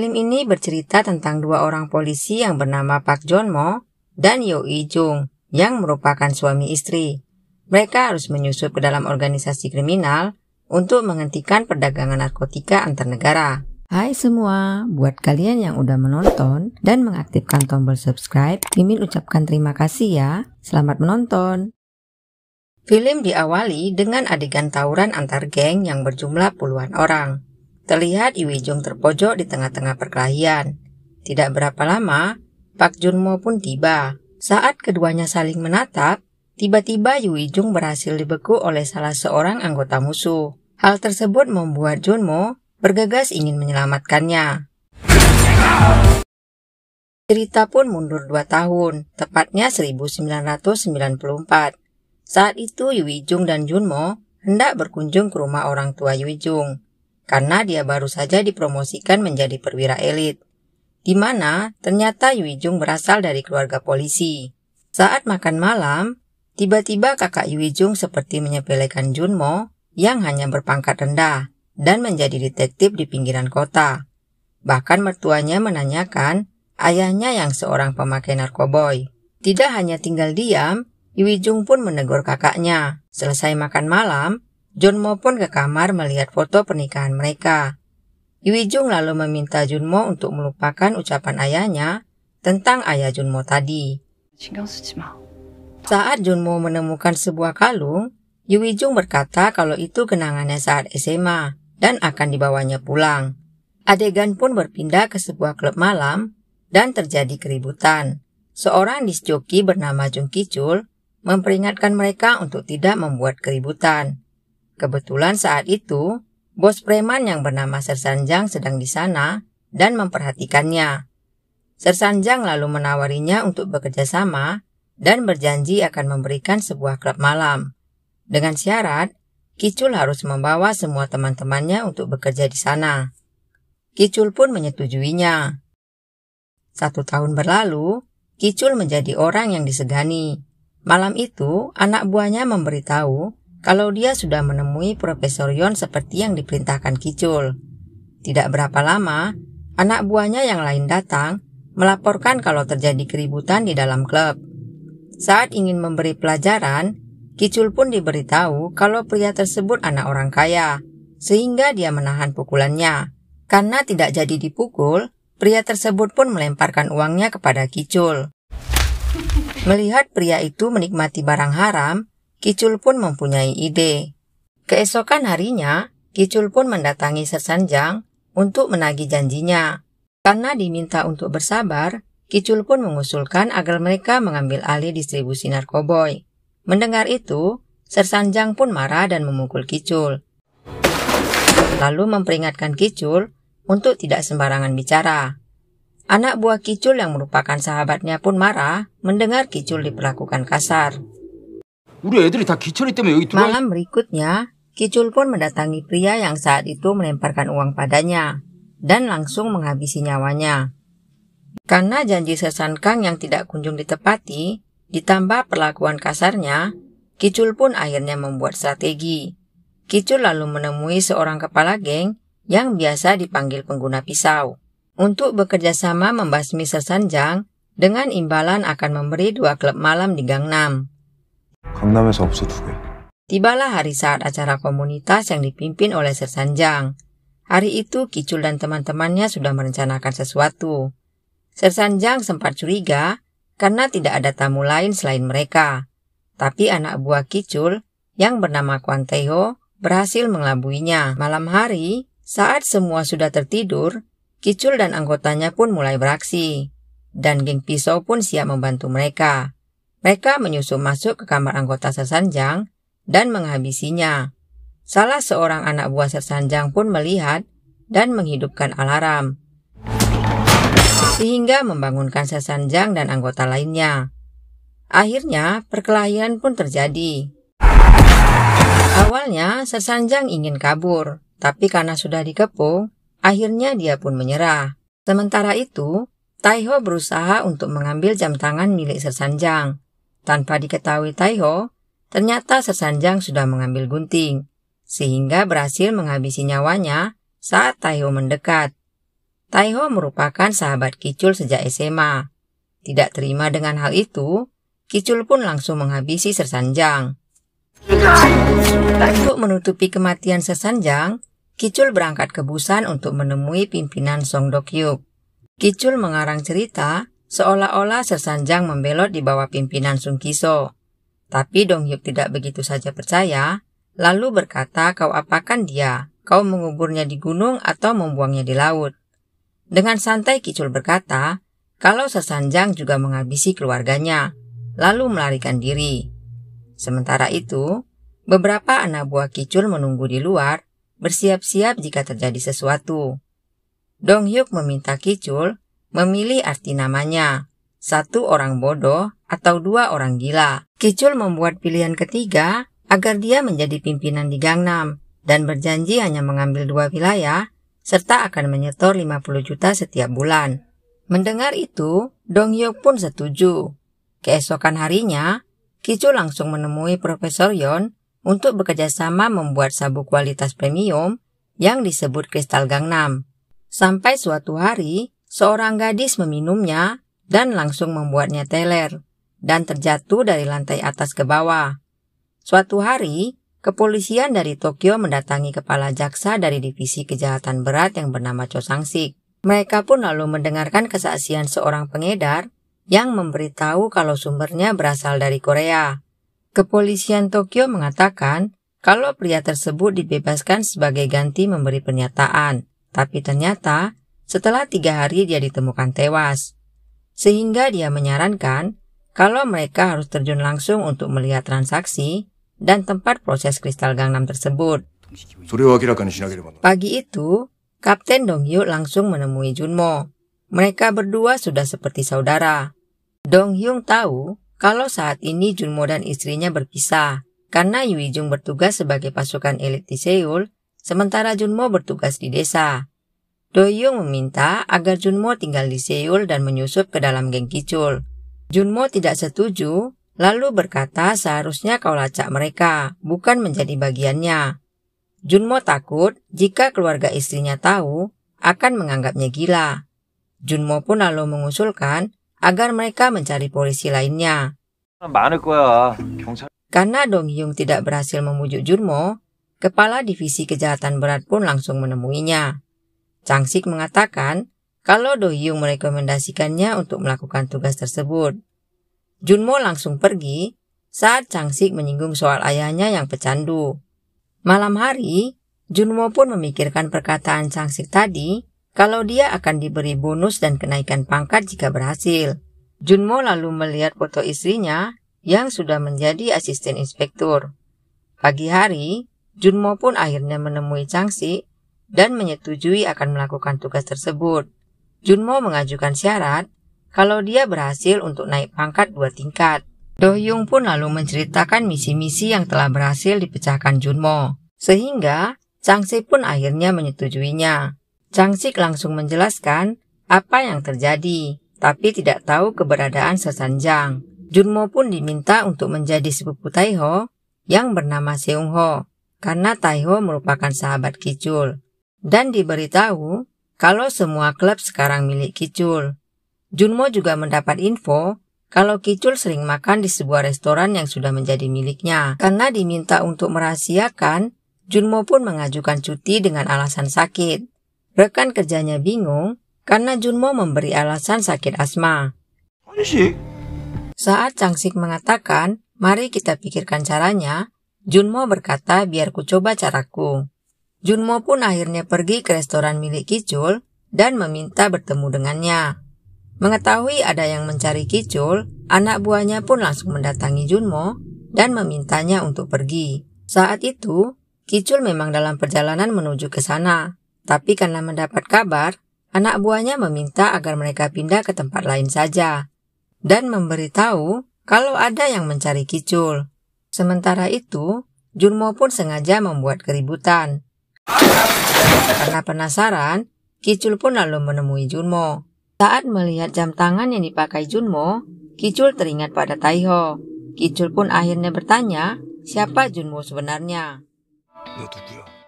Film ini bercerita tentang dua orang polisi yang bernama Pak John Mo dan Yo Yi Jung yang merupakan suami istri. Mereka harus menyusup ke dalam organisasi kriminal untuk menghentikan perdagangan narkotika antar negara. Hai semua, buat kalian yang udah menonton dan mengaktifkan tombol subscribe, Mimin ucapkan terima kasih ya. Selamat menonton. Film diawali dengan adegan tawuran antar geng yang berjumlah puluhan orang terlihat Jung terpojok di tengah-tengah perkelahian. Tidak berapa lama, Pak Junmo pun tiba. Saat keduanya saling menatap, tiba-tiba Jung berhasil dibeku oleh salah seorang anggota musuh. Hal tersebut membuat Junmo bergegas ingin menyelamatkannya. Cerita pun mundur dua tahun, tepatnya 1994. Saat itu Jung dan Junmo hendak berkunjung ke rumah orang tua Jung karena dia baru saja dipromosikan menjadi perwira elit, di mana ternyata Yui Jung berasal dari keluarga polisi. Saat makan malam, tiba-tiba kakak Yui Jung seperti menyepelekan Junmo yang hanya berpangkat rendah dan menjadi detektif di pinggiran kota. Bahkan mertuanya menanyakan ayahnya yang seorang pemakai narkoboy. Tidak hanya tinggal diam, Yui Jung pun menegur kakaknya. Selesai makan malam, Junmo pun ke kamar melihat foto pernikahan mereka. Jung lalu meminta Junmo untuk melupakan ucapan ayahnya tentang ayah Junmo tadi. Saat Junmo menemukan sebuah kalung, Jung berkata kalau itu kenangannya saat SMA dan akan dibawanya pulang. Adegan pun berpindah ke sebuah klub malam dan terjadi keributan. Seorang disjoki bernama Jung Kicul memperingatkan mereka untuk tidak membuat keributan. Kebetulan saat itu, bos preman yang bernama Sersanjang sedang di sana dan memperhatikannya. Sersanjang lalu menawarinya untuk bekerja sama dan berjanji akan memberikan sebuah klub malam. Dengan syarat, Kicul harus membawa semua teman-temannya untuk bekerja di sana. Kicul pun menyetujuinya. Satu tahun berlalu, Kicul menjadi orang yang disegani. Malam itu, anak buahnya memberitahu kalau dia sudah menemui Profesor Yon seperti yang diperintahkan Kicul. Tidak berapa lama, anak buahnya yang lain datang melaporkan kalau terjadi keributan di dalam klub. Saat ingin memberi pelajaran, Kicul pun diberitahu kalau pria tersebut anak orang kaya, sehingga dia menahan pukulannya. Karena tidak jadi dipukul, pria tersebut pun melemparkan uangnya kepada Kicul. Melihat pria itu menikmati barang haram, Kicul pun mempunyai ide. Keesokan harinya, Kicul pun mendatangi Sersanjang untuk menagih janjinya. Karena diminta untuk bersabar, Kicul pun mengusulkan agar mereka mengambil alih distribusi narkoboy. Mendengar itu, Sersanjang pun marah dan memukul Kicul. Lalu memperingatkan Kicul untuk tidak sembarangan bicara. Anak buah Kicul yang merupakan sahabatnya pun marah mendengar Kicul diperlakukan kasar. 우리 애들이 다 기철이 때문에 여기 들어와. Malam berikutnya, Kicul pun mendatangi pria yang saat itu melemparkan uang padanya dan langsung menghabisi nyawanya. Karena janji Kang yang tidak kunjung ditepati, ditambah perlakuan kasarnya, Kicul pun akhirnya membuat strategi. Kicul lalu menemui seorang kepala geng yang biasa dipanggil pengguna pisau untuk bekerja sama membasmi Sesanjang dengan imbalan akan memberi dua klub malam di Gangnam. 강남에서 없어 두 개. Tibalah hari saat acara komunitas yang dipimpin oleh Sersanjang. Hari itu Kicul dan teman-temannya sudah merencanakan sesuatu. Sersanjang sempat curiga karena tidak ada tamu lain selain mereka. Tapi anak buah Kicul yang bernama Teho berhasil mengelabuinya. Malam hari, saat semua sudah tertidur, Kicul dan anggotanya pun mulai beraksi. Dan geng pisau pun siap membantu mereka. Mereka menyusup masuk ke kamar anggota Sersanjang dan menghabisinya. Salah seorang anak buah Sersanjang pun melihat dan menghidupkan alarm. Sehingga membangunkan Sersanjang dan anggota lainnya. Akhirnya perkelahian pun terjadi. Awalnya Sersanjang ingin kabur, tapi karena sudah dikepung, akhirnya dia pun menyerah. Sementara itu, Taiho berusaha untuk mengambil jam tangan milik Sersanjang. Tanpa diketahui Taiho, ternyata sesanjang sudah mengambil gunting, sehingga berhasil menghabisi nyawanya saat Taiho mendekat. Taiho merupakan sahabat Kicul sejak SMA. Tidak terima dengan hal itu, Kicul pun langsung menghabisi Sersanjang. Untuk menutupi kematian Sesanjang, Kicul berangkat ke Busan untuk menemui pimpinan Song Dokyuk. Kicul mengarang cerita seolah-olah sesanjang membelot di bawah pimpinan Sung Kiso, Tapi Dong Hyuk tidak begitu saja percaya, lalu berkata kau apakan dia, kau menguburnya di gunung atau membuangnya di laut. Dengan santai Kicul berkata, kalau sesanjang juga menghabisi keluarganya, lalu melarikan diri. Sementara itu, beberapa anak buah Kicul menunggu di luar, bersiap-siap jika terjadi sesuatu. Dong Hyuk meminta Kicul memilih arti namanya, satu orang bodoh atau dua orang gila. Kicul membuat pilihan ketiga agar dia menjadi pimpinan di Gangnam dan berjanji hanya mengambil dua wilayah serta akan menyetor 50 juta setiap bulan. Mendengar itu, Dong Hyuk pun setuju. Keesokan harinya, Kicu langsung menemui Profesor Yon untuk bekerjasama membuat sabuk kualitas premium yang disebut kristal Gangnam. Sampai suatu hari, Seorang gadis meminumnya dan langsung membuatnya teler dan terjatuh dari lantai atas ke bawah. Suatu hari, kepolisian dari Tokyo mendatangi kepala jaksa dari divisi kejahatan berat yang bernama Cho Sik. Mereka pun lalu mendengarkan kesaksian seorang pengedar yang memberitahu kalau sumbernya berasal dari Korea. Kepolisian Tokyo mengatakan kalau pria tersebut dibebaskan sebagai ganti memberi pernyataan, tapi ternyata setelah tiga hari dia ditemukan tewas. Sehingga dia menyarankan kalau mereka harus terjun langsung untuk melihat transaksi dan tempat proses kristal Gangnam tersebut. Pagi itu, Kapten Dong Hyuk langsung menemui Junmo. Mereka berdua sudah seperti saudara. Dong Donghyung tahu kalau saat ini Junmo dan istrinya berpisah karena Yui Jung bertugas sebagai pasukan elit di Seoul, sementara Junmo bertugas di desa. Doyoung meminta agar Junmo tinggal di Seoul dan menyusup ke dalam geng Kicul. Junmo tidak setuju, lalu berkata seharusnya kau lacak mereka, bukan menjadi bagiannya. Junmo takut jika keluarga istrinya tahu akan menganggapnya gila. Junmo pun lalu mengusulkan agar mereka mencari polisi lainnya. Karena Dong Hyung tidak berhasil memujuk Junmo, kepala divisi kejahatan berat pun langsung menemuinya. Changsik mengatakan kalau Do Hyung merekomendasikannya untuk melakukan tugas tersebut. Junmo langsung pergi saat Changsik menyinggung soal ayahnya yang pecandu. Malam hari, Junmo pun memikirkan perkataan Changsik tadi kalau dia akan diberi bonus dan kenaikan pangkat jika berhasil. Junmo lalu melihat foto istrinya yang sudah menjadi asisten inspektur. Pagi hari, Junmo pun akhirnya menemui Changsik dan menyetujui akan melakukan tugas tersebut. Junmo mengajukan syarat kalau dia berhasil untuk naik pangkat dua tingkat. Dohyung pun lalu menceritakan misi-misi yang telah berhasil dipecahkan Junmo, sehingga Changsi pun akhirnya menyetujuinya. Changsi langsung menjelaskan apa yang terjadi, tapi tidak tahu keberadaan Sesanjang. Junmo pun diminta untuk menjadi sepupu Taiho yang bernama Seungho, karena Taiho merupakan sahabat Kicul dan diberitahu kalau semua klub sekarang milik Kicul. Junmo juga mendapat info kalau Kicul sering makan di sebuah restoran yang sudah menjadi miliknya. Karena diminta untuk merahasiakan, Junmo pun mengajukan cuti dengan alasan sakit. Rekan kerjanya bingung karena Junmo memberi alasan sakit asma. Saat Changsik mengatakan, mari kita pikirkan caranya, Junmo berkata biar ku coba caraku. Junmo pun akhirnya pergi ke restoran milik Kicul dan meminta bertemu dengannya. Mengetahui ada yang mencari Kicul, anak buahnya pun langsung mendatangi Junmo dan memintanya untuk pergi. Saat itu, Kicul memang dalam perjalanan menuju ke sana, tapi karena mendapat kabar, anak buahnya meminta agar mereka pindah ke tempat lain saja dan memberitahu kalau ada yang mencari Kicul. Sementara itu, Junmo pun sengaja membuat keributan karena penasaran, Kicul pun lalu menemui Junmo. Saat melihat jam tangan yang dipakai Junmo, Kicul teringat pada Taiho. Kicul pun akhirnya bertanya siapa Junmo sebenarnya. Itu dia.